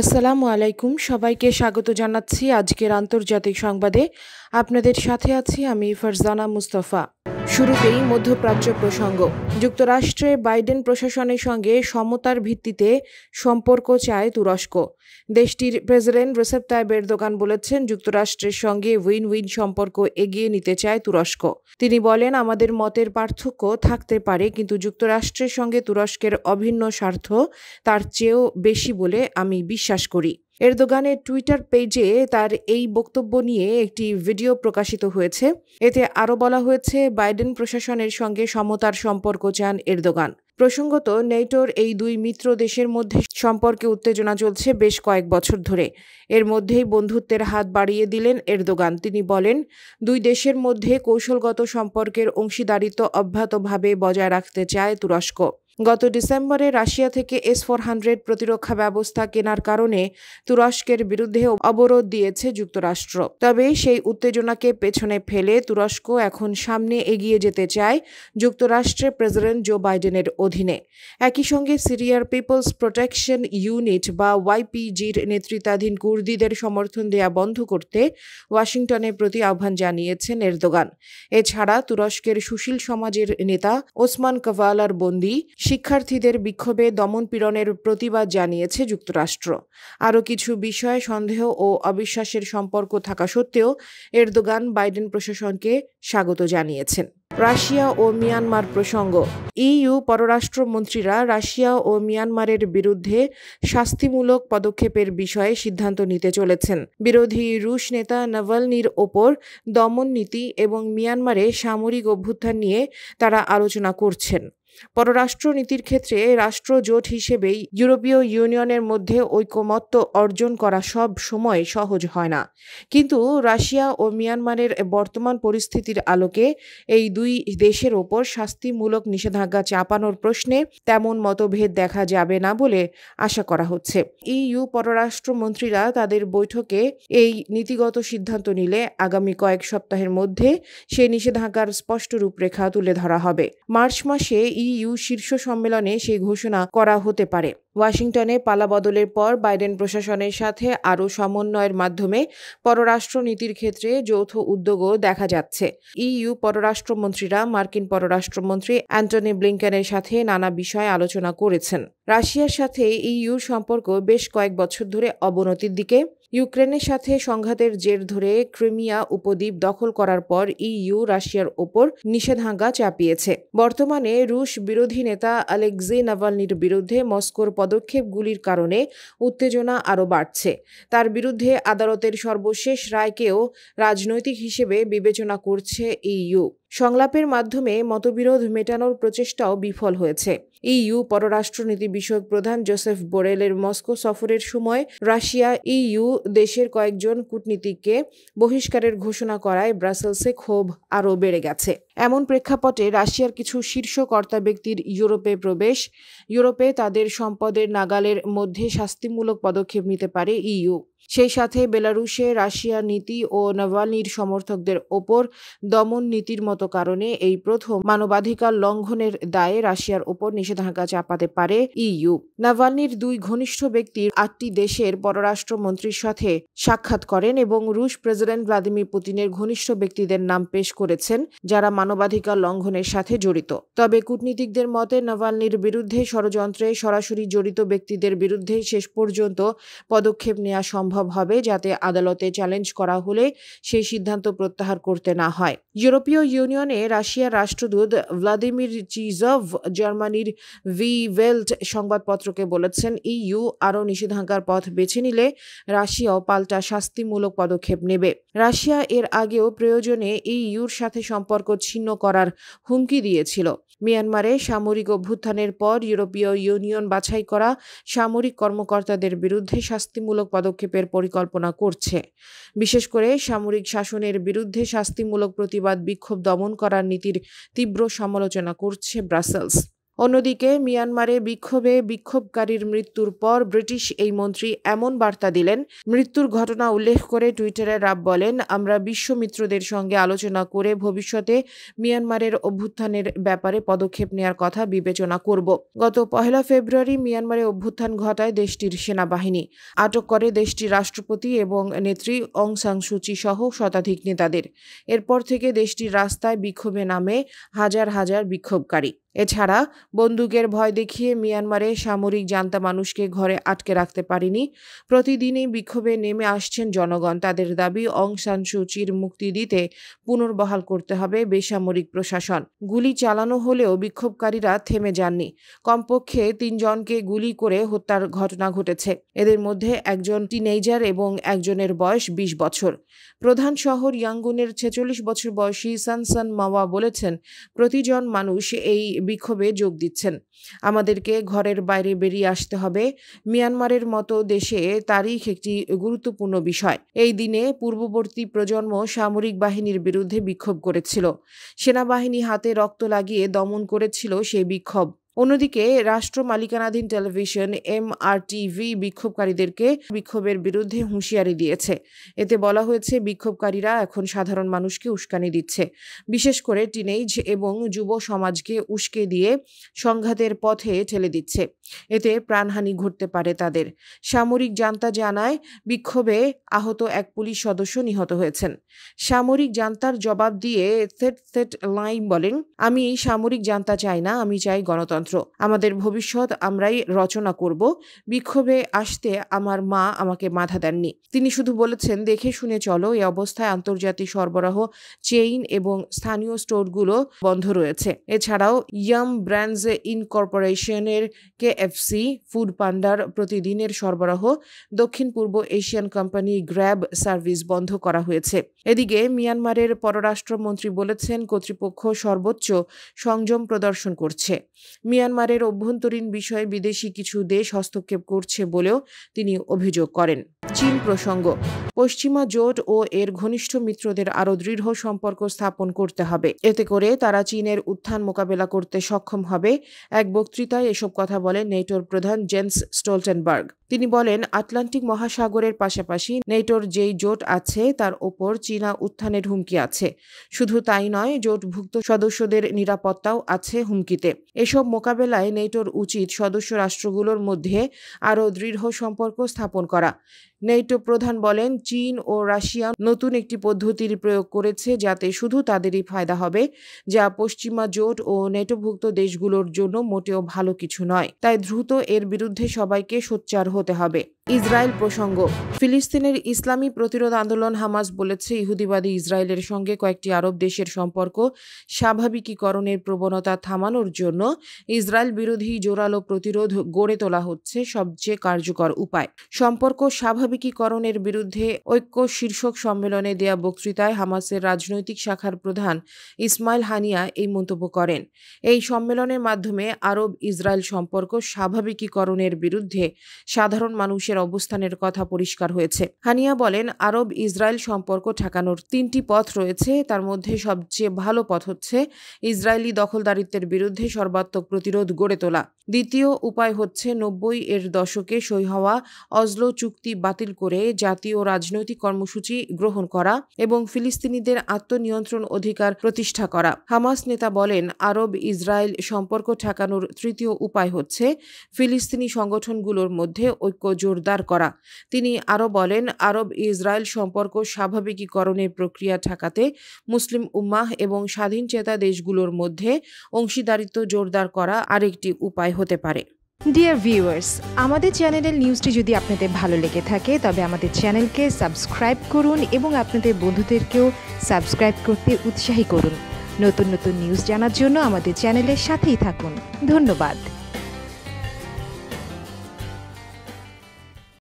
আসসালামু আলাইকুম সবাইকে স্বাগত জানাচ্ছি আজকের আন্তর্জাতিক সংবাদে আপনাদের সাথে আছি আমি ফারজানা মুস্তফা শুরুতেই মধ্যপ্রাচ্য প্রসঙ্গ যুক্তরাষ্ট্রে বাইডেন প্রশাসনের সঙ্গে সমতার ভিত্তিতে সম্পর্ক চায় তুরস্ক দেশটির প্রেসিডেন্ট রেসেপ তাইব এরদোকান বলেছেন যুক্তরাষ্ট্রের সঙ্গে উইন উইন সম্পর্ক এগিয়ে নিতে চায় তুরস্ক তিনি বলেন আমাদের মতের পার্থক্য থাকতে পারে কিন্তু যুক্তরাষ্ট্রের সঙ্গে তুরস্কের অভিন্ন স্বার্থ তার চেয়েও বেশি বলে আমি বিশ্বাস করি এরদোগানের টুইটার পেজে তার এই বক্তব্য নিয়ে একটি ভিডিও প্রকাশিত হয়েছে এতে আরও বলা হয়েছে বাইডেন প্রশাসনের সঙ্গে সমতার সম্পর্ক চান এরদোগান প্রসঙ্গত নেটোর এই দুই মিত্র দেশের মধ্যে সম্পর্কে উত্তেজনা চলছে বেশ কয়েক বছর ধরে এর মধ্যেই বন্ধুত্বের হাত বাড়িয়ে দিলেন এরদোগান তিনি বলেন দুই দেশের মধ্যে কৌশলগত সম্পর্কের অংশীদারিত্ব অব্যাহতভাবে বজায় রাখতে চায় তুরস্ক গত ডিসেম্বরে রাশিয়া থেকে এস ফোর হান্ড্রেড প্রতিরক্ষা ব্যবস্থা কেনার কারণে তুরস্কের বিরুদ্ধে অবরোধ দিয়েছে যুক্তরাষ্ট্র তবে সেই উত্তেজনাকে পেছনে ফেলে তুরস্ক এখন সামনে এগিয়ে যেতে চায় যুক্তরাষ্ট্রের প্রেসিডেন্ট জো বাইডেনের অধীনে একই সঙ্গে সিরিয়ার পিপলস প্রোটেকশন ইউনিট বা ওয়াইপিজির নেতৃত্বাধীন কুর্দিদের সমর্থন দেয়া বন্ধ করতে ওয়াশিংটনের প্রতি আহ্বান জানিয়েছেন এরদোগান এছাড়া তুরস্কের সুশীল সমাজের নেতা ওসমান কাভালার বন্দি শিক্ষার্থীদের বিক্ষোভে দমনপীড়নের প্রতিবাদ জানিয়েছে যুক্তরাষ্ট্র আরও কিছু বিষয়ে সন্দেহ ও অবিশ্বাসের সম্পর্ক থাকা সত্ত্বেও এরদোগান বাইডেন প্রশাসনকে স্বাগত জানিয়েছেন রাশিয়া ও মিয়ানমার প্রসঙ্গ ইইউ পররাষ্ট্রমন্ত্রীরা রাশিয়া ও মিয়ানমারের বিরুদ্ধে শাস্তিমূলক পদক্ষেপের বিষয়ে সিদ্ধান্ত নিতে চলেছেন বিরোধী রুশ নেতা নভালনির ওপর দমন নীতি এবং মিয়ানমারে সামরিক অভ্যুত্থান নিয়ে তারা আলোচনা করছেন পররাষ্ট্রনীতির ক্ষেত্রে রাষ্ট্রজোট হিসেবেই ইউরোপীয় ইউনিয়নের মধ্যে ঐকমত্য অর্জন করা সব সময় সহজ হয় না কিন্তু রাশিয়া ও মিয়ানমারের বর্তমান পরিস্থিতির আলোকে এই দুই দেশের ওপর শাস্তিমূলক নিষেধাজ্ঞা চাপানোর প্রশ্নে তেমন মতভেদ দেখা যাবে না বলে আশা করা হচ্ছে ইইউ পররাষ্ট্রমন্ত্রীরা তাদের বৈঠকে এই নীতিগত সিদ্ধান্ত নিলে আগামী কয়েক সপ্তাহের মধ্যে সে নিষেধাজ্ঞার স্পষ্ট রূপরেখা তুলে ধরা হবে মার্চ মাসে ইইউ শীর্ষ সম্মেলনে সেই ঘোষণা করা হতে পারে ওয়াশিংটনে পালাবদলের পর বাইডেন প্রশাসনের সাথে আরও সমন্বয়ের মাধ্যমে পররাষ্ট্রনীতির ক্ষেত্রে যৌথ উদ্যোগও দেখা যাচ্ছে ইইউ পররাষ্ট্রমন্ত্রীরা মার্কিন পররাষ্ট্রমন্ত্রী অ্যান্টনি ব্লিংকেনের সাথে নানা বিষয়ে আলোচনা করেছেন রাশিয়ার সাথে ইইউ সম্পর্ক বেশ কয়েক বছর ধরে অবনতির দিকে ইউক্রেনের সাথে সংঘাতের জের ধরে ক্রিমিয়া উপদ্বীপ দখল করার পর ইইউ রাশিয়ার ওপর নিষেধাজ্ঞা চাপিয়েছে বর্তমানে রুশ বিরোধী নেতা আলেকজে নাভালনির বিরুদ্ধে মস্কোর পদক্ষেপগুলির কারণে উত্তেজনা আরও বাড়ছে তার বিরুদ্ধে আদালতের সর্বশেষ রায়কেও রাজনৈতিক হিসেবে বিবেচনা করছে ইইউ সংলাপের মাধ্যমে মতবিরোধ মেটানোর প্রচেষ্টাও বিফল হয়েছে ইইউ পররাষ্ট্রনীতি বিষয়ক প্রধান জোসেফ বোরেলের মস্কো সফরের সময় রাশিয়া ইইউ দেশের কয়েকজন কূটনীতিককে বহিষ্কারের ঘোষণা করায় ব্রাসেলসে ক্ষোভ আরও বেড়ে গেছে এমন প্রেক্ষাপটে রাশিয়ার কিছু শীর্ষ কর্তা ব্যক্তির ইউরোপে প্রবেশ ইউরোপে তাদের সম্পদের নাগালের মধ্যে শাস্তিমূলক পদক্ষেপ নিতে পারে ইইউ সেই সাথে বেলারুশে রাশিয়া নীতি ও নাভালনির সমর্থকদের ওপর দমন নীতির মতো ব্যক্তিগত কারণে এই প্রথম মানবাধিকার লঙ্ঘনের দায়ে রাশিয়ার ওপর নিষেধাজ্ঞা চাপাতে পারে ইইউ নাভালনির দুই ঘনিষ্ঠ ব্যক্তির আটটি দেশের পররাষ্ট্রমন্ত্রীর সাথে সাক্ষাৎ করেন এবং রুশ প্রেসিডেন্ট ভ্লাদিমির পুতিনের ঘনিষ্ঠ ব্যক্তিদের নাম পেশ করেছেন যারা মানবাধিকার লঙ্ঘনের সাথে জড়িত তবে কূটনীতিকদের মতে নাভালনির বিরুদ্ধে ষড়যন্ত্রে সরাসরি জড়িত ব্যক্তিদের বিরুদ্ধে শেষ পর্যন্ত পদক্ষেপ নেওয়া সম্ভব হবে যাতে আদালতে চ্যালেঞ্জ করা হলে সেই সিদ্ধান্ত প্রত্যাহার করতে না হয় ইউরোপীয় ইউনিয়নে রাশিয়ার রাষ্ট্রদূত ভ্লাদিমির চিজভ জার্মানির ভি ওয়েল্ট সংবাদপত্রকে বলেছেন ইইউ আরও নিষেধাজ্ঞার পথ বেছে নিলে রাশিয়াও পাল্টা শাস্তিমূলক পদক্ষেপ নেবে রাশিয়া এর আগেও প্রয়োজনে ইইউর সাথে সম্পর্ক ছিন্ন করার হুমকি দিয়েছিল মিয়ানমারে সামরিক অভ্যুত্থানের পর ইউরোপীয় ইউনিয়ন বাছাই করা সামরিক কর্মকর্তাদের বিরুদ্ধে শাস্তিমূলক পদক্ষেপের পরিকল্পনা করছে বিশেষ করে সামরিক শাসনের বিরুদ্ধে শাস্তিমূলক প্রতিবাদ বিক্ষোভ দমন করার নীতির তীব্র সমালোচনা করছে ব্রাসেলস অন্যদিকে মিয়ানমারে বিক্ষোভে বিক্ষোভকারীর মৃত্যুর পর ব্রিটিশ এই মন্ত্রী এমন বার্তা দিলেন মৃত্যুর ঘটনা উল্লেখ করে টুইটারে রাব বলেন আমরা বিশ্বমিত্রদের সঙ্গে আলোচনা করে ভবিষ্যতে মিয়ানমারের অভ্যুত্থানের ব্যাপারে পদক্ষেপ নেওয়ার কথা বিবেচনা করব গত পহেলা ফেব্রুয়ারি মিয়ানমারে অভ্যুত্থান ঘটায় দেশটির সেনাবাহিনী আটক করে দেশটির রাষ্ট্রপতি এবং নেত্রী অং সাং সুচি সহ শতাধিক নেতাদের এরপর থেকে দেশটির রাস্তায় বিক্ষোভে নামে হাজার হাজার বিক্ষোভকারী এছাড়া বন্দুকের ভয় দেখিয়ে মিয়ানমারে সামরিক জান্তা মানুষকে ঘরে আটকে রাখতে পারেনি প্রতিদিনই বিক্ষোভে নেমে আসছেন জনগণ তাদের দাবি অং সান সুচির মুক্তি দিতে পুনর্বহাল করতে হবে বেসামরিক প্রশাসন গুলি চালানো হলেও বিক্ষোভকারীরা থেমে যাননি কমপক্ষে তিনজনকে গুলি করে হত্যার ঘটনা ঘটেছে এদের মধ্যে একজন টিনেজার এবং একজনের বয়স বিশ বছর প্রধান শহর ইয়াঙ্গুনের ছেচল্লিশ বছর বয়সী সানসান মাওয়া বলেছেন প্রতিজন মানুষ এই বিক্ষোভে যোগ দিচ্ছেন আমাদেরকে ঘরের বাইরে বেরিয়ে আসতে হবে মিয়ানমারের মতো দেশে তারিখ একটি গুরুত্বপূর্ণ বিষয় এই দিনে পূর্ববর্তী প্রজন্ম সামরিক বাহিনীর বিরুদ্ধে বিক্ষোভ করেছিল সেনাবাহিনী হাতে রক্ত লাগিয়ে দমন করেছিল সেই বিক্ষোভ অন্যদিকে রাষ্ট্র মালিকানাধীন টেলিভিশন এমআরটিভি বিক্ষোভকারীদেরকে বিক্ষোভের বিরুদ্ধে হুঁশিয়ারি দিয়েছে এতে বলা হয়েছে বিক্ষোভকারীরা এখন সাধারণ মানুষকে উস্কানি দিচ্ছে বিশেষ করে টিনেজ এবং যুব সমাজকে উস্কে দিয়ে সংঘাতের পথে ঠেলে দিচ্ছে এতে প্রাণহানি ঘটতে পারে তাদের সামরিক জান্তা জানায় বিক্ষোভে আহত এক পুলিশ সদস্য নিহত হয়েছেন সামরিক জান্তার জবাব দিয়ে সেট সেট লাইম বলেন আমি সামরিক জান্তা চাই না আমি চাই গণতন্ত্র গণতন্ত্র আমাদের ভবিষ্যৎ আমরাই রচনা করব বিক্ষোভে আসতে আমার মা আমাকে বাধা দেননি তিনি শুধু বলেছেন দেখে শুনে চলো এই অবস্থায় আন্তর্জাতিক সরবরাহ চেইন এবং স্থানীয় স্টোরগুলো বন্ধ রয়েছে এছাড়াও ইয়াম ব্র্যান্ডস ইনকর্পোরেশনের কেএফসি ফুড পান্ডার প্রতিদিনের সরবরাহ দক্ষিণ পূর্ব এশিয়ান কোম্পানি গ্র্যাব সার্ভিস বন্ধ করা হয়েছে এদিকে মিয়ানমারের পররাষ্ট্রমন্ত্রী বলেছেন কর্তৃপক্ষ সর্বোচ্চ সংযম প্রদর্শন করছে মিয়ানমারের অভ্যন্তরীণ বিষয়ে বিদেশি কিছু দেশ হস্তক্ষেপ করছে বলেও তিনি অভিযোগ করেন চীন প্রসঙ্গ পশ্চিমা জোট ও এর ঘনিষ্ঠ মিত্রদের আরও দৃঢ় সম্পর্ক স্থাপন করতে হবে এতে করে তারা চীনের উত্থান মোকাবেলা করতে সক্ষম হবে এক বক্তৃতায় এসব কথা বলেন নেটোর প্রধান জেন্স স্টোলটেনবার্গ তিনি বলেন আটলান্টিক মহাসাগরের পাশাপাশি নেটোর যেই জোট আছে তার ওপর চীনা উত্থানের হুমকি আছে শুধু তাই নয় জোটভুক্ত সদস্যদের নিরাপত্তাও আছে হুমকিতে এসব মোকাবেলায় নেটোর উচিত সদস্য রাষ্ট্রগুলোর মধ্যে আরও দৃঢ় সম্পর্ক স্থাপন করা নেটো প্রধান বলেন চীন ও রাশিয়া নতুন একটি পদ্ধতির প্রয়োগ করেছে যাতে শুধু তাদেরই ফায়দা হবে যা পশ্চিমা জোট ও নেটোভুক্ত দেশগুলোর জন্য মোটেও ভালো কিছু নয় তাই দ্রুত এর বিরুদ্ধে সবাইকে সোচ্চার হতে হবে ইসরায়েল প্রসঙ্গ ফিলিস্তিনের ইসলামী প্রতিরোধ আন্দোলন হামাস বলেছে ইহুদিবাদী ইসরায়েলের সঙ্গে কয়েকটি আরব দেশের সম্পর্ক স্বাভাবিকীকরণের প্রবণতা থামানোর জন্য ইসরায়েল বিরোধী জোরালো প্রতিরোধ গড়ে তোলা হচ্ছে সবচেয়ে কার্যকর উপায় সম্পর্ক স্বাভাবিকীকরণের বিরুদ্ধে ঐক্য শীর্ষক সম্মেলনে দেয়া বক্তৃতায় হামাসের রাজনৈতিক শাখার প্রধান ইসমাইল হানিয়া এই মন্তব্য করেন এই সম্মেলনের মাধ্যমে আরব ইসরায়েল সম্পর্ক স্বাভাবিকীকরণের বিরুদ্ধে সাধারণ মানুষের বাংলাদেশের অবস্থানের কথা পরিষ্কার হয়েছে হানিয়া বলেন আরব ইসরায়েল সম্পর্ক ঠেকানোর তিনটি পথ রয়েছে তার মধ্যে সবচেয়ে ভালো পথ হচ্ছে ইসরায়েলি দখলদারিত্বের বিরুদ্ধে সর্বাত্মক প্রতিরোধ গড়ে তোলা দ্বিতীয় উপায় হচ্ছে নব্বই এর দশকে সই হওয়া অজলো চুক্তি বাতিল করে জাতীয় রাজনৈতিক কর্মসূচি গ্রহণ করা এবং ফিলিস্তিনিদের আত্মনিয়ন্ত্রণ অধিকার প্রতিষ্ঠা করা হামাস নেতা বলেন আরব ইসরায়েল সম্পর্ক ঠেকানোর তৃতীয় উপায় হচ্ছে ফিলিস্তিনি সংগঠনগুলোর মধ্যে ঐক্য জোর জোরদার করা তিনি আরও বলেন আরব ইসরায়েল সম্পর্ক স্বাভাবিকীকরণের প্রক্রিয়া ঠেকাতে মুসলিম উম্মাহ এবং স্বাধীন চেতা দেশগুলোর মধ্যে অংশীদারিত্ব জোরদার করা আরেকটি উপায় হতে পারে ডিয়ার ভিউয়ার্স আমাদের চ্যানেলের নিউজটি যদি আপনাদের ভালো লেগে থাকে তবে আমাদের চ্যানেলকে সাবস্ক্রাইব করুন এবং আপনাদের বন্ধুদেরকেও সাবস্ক্রাইব করতে উৎসাহী করুন নতুন নতুন নিউজ জানার জন্য আমাদের চ্যানেলের সাথেই থাকুন ধন্যবাদ